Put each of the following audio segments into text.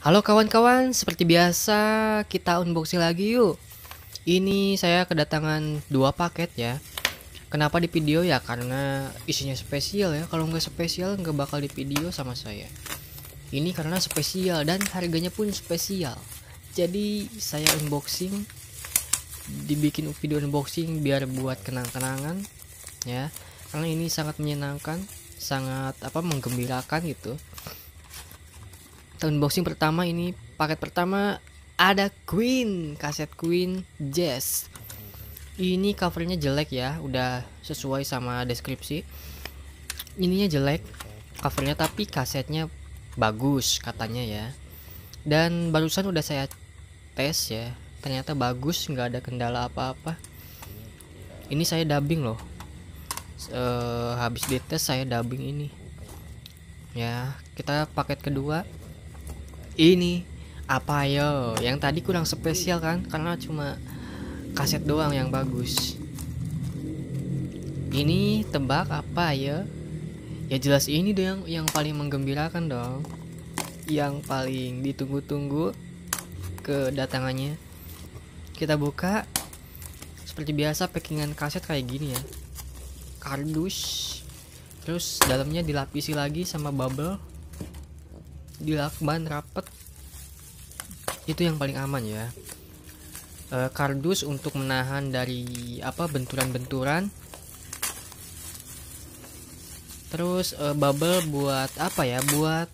Halo kawan-kawan, seperti biasa kita unboxing lagi yuk. Ini saya kedatangan dua paket ya. Kenapa di video ya? Karena isinya spesial ya. Kalau nggak spesial nggak bakal di video sama saya. Ini karena spesial dan harganya pun spesial. Jadi saya unboxing, dibikin video unboxing biar buat kenang-kenangan ya. Karena ini sangat menyenangkan, sangat apa menggembirakan gitu unboxing pertama ini paket pertama ada Queen kaset Queen Jazz ini covernya jelek ya udah sesuai sama deskripsi ininya jelek covernya tapi kasetnya bagus katanya ya dan barusan udah saya tes ya ternyata bagus nggak ada kendala apa-apa ini saya dubbing loh e, habis dites saya dubbing ini ya kita paket kedua ini apa yo yang tadi kurang spesial kan karena cuma kaset doang yang bagus ini tebak apa ya ya jelas ini dong yang paling menggembirakan dong yang paling ditunggu-tunggu kedatangannya kita buka seperti biasa packingan kaset kayak gini ya kardus terus dalamnya dilapisi lagi sama bubble dilakban rapet itu yang paling aman ya e, kardus untuk menahan dari apa benturan-benturan terus e, bubble buat apa ya buat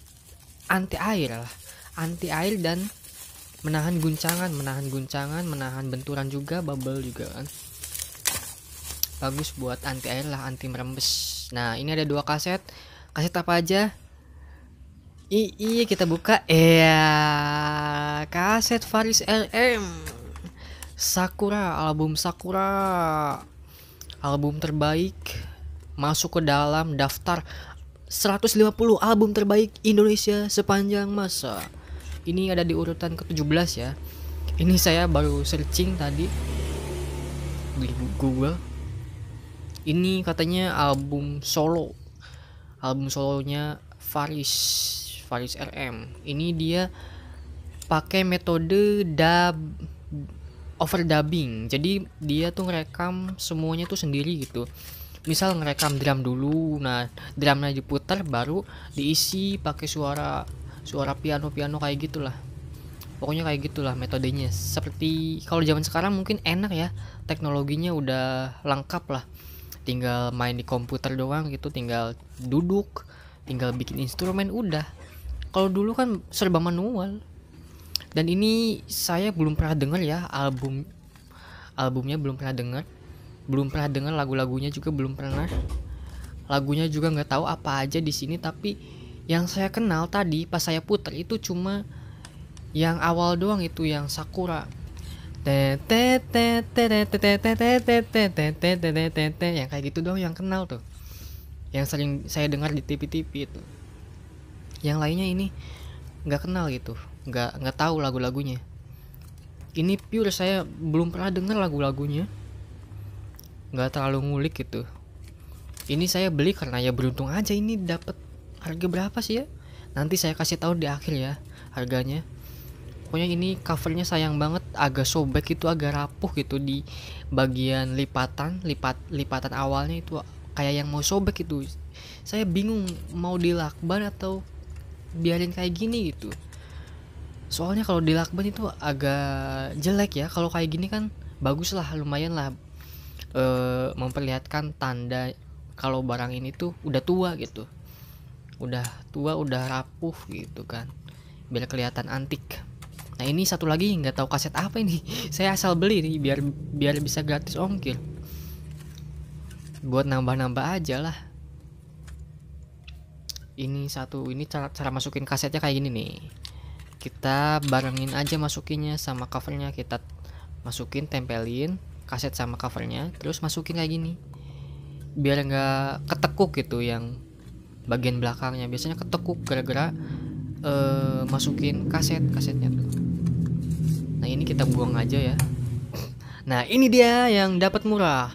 anti air lah anti air dan menahan guncangan menahan guncangan menahan benturan juga bubble juga kan bagus buat anti air lah anti merembes nah ini ada dua kaset kaset apa aja Iya kita buka ya kaset Faris LM Sakura album Sakura album terbaik masuk ke dalam daftar 150 album terbaik Indonesia sepanjang masa ini ada di urutan ke-17 ya ini saya baru searching tadi di Google ini katanya album solo album solonya Faris Faris RM. Ini dia pakai metode dub overdubbing. Jadi dia tuh ngerekam semuanya tuh sendiri gitu. Misal ngerekam drum dulu, nah drumnya diputar baru diisi pakai suara suara piano-piano kayak gitulah. Pokoknya kayak gitulah metodenya. Seperti kalau zaman sekarang mungkin enak ya, teknologinya udah lengkap lah tinggal main di komputer doang gitu tinggal duduk tinggal bikin instrumen udah kalau dulu kan serba manual dan ini saya belum pernah dengar ya album albumnya belum pernah dengar belum pernah dengar lagu-lagunya juga belum pernah lagunya juga nggak tahu apa aja di sini tapi yang saya kenal tadi pas saya puter itu cuma yang awal doang itu yang sakura yang kayak gitu doang yang kenal tuh yang sering saya dengar di tv-tv itu yang lainnya ini nggak kenal gitu nggak nggak tahu lagu-lagunya ini pure saya belum pernah dengar lagu-lagunya nggak terlalu ngulik gitu ini saya beli karena ya beruntung aja ini dapat harga berapa sih ya nanti saya kasih tahu di akhir ya harganya pokoknya ini covernya sayang banget agak sobek itu agak rapuh gitu di bagian lipatan lipat lipatan awalnya itu kayak yang mau sobek itu saya bingung mau dilakban atau biarin kayak gini gitu soalnya kalau dilakban itu agak jelek ya kalau kayak gini kan bagus lah lumayan lah e, memperlihatkan tanda kalau barang ini tuh udah tua gitu udah tua udah rapuh gitu kan biar kelihatan antik nah ini satu lagi nggak tahu kaset apa ini saya asal beli nih biar biar bisa gratis ongkir buat nambah-nambah aja lah ini satu ini cara cara masukin kasetnya kayak gini nih kita barengin aja masukinnya sama covernya kita masukin tempelin kaset sama covernya terus masukin kayak gini biar nggak ketekuk gitu yang bagian belakangnya biasanya ketekuk gara-gara uh, masukin kaset kasetnya tuh nah ini kita buang aja ya nah ini dia yang dapat murah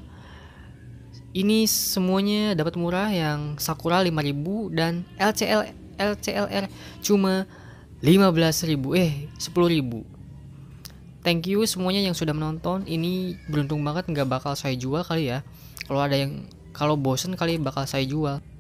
ini semuanya dapat murah yang Sakura 5000 dan LCL LCLR cuma 15.000 eh 10.000. Thank you semuanya yang sudah menonton. Ini beruntung banget nggak bakal saya jual kali ya. Kalau ada yang kalau bosen kali bakal saya jual.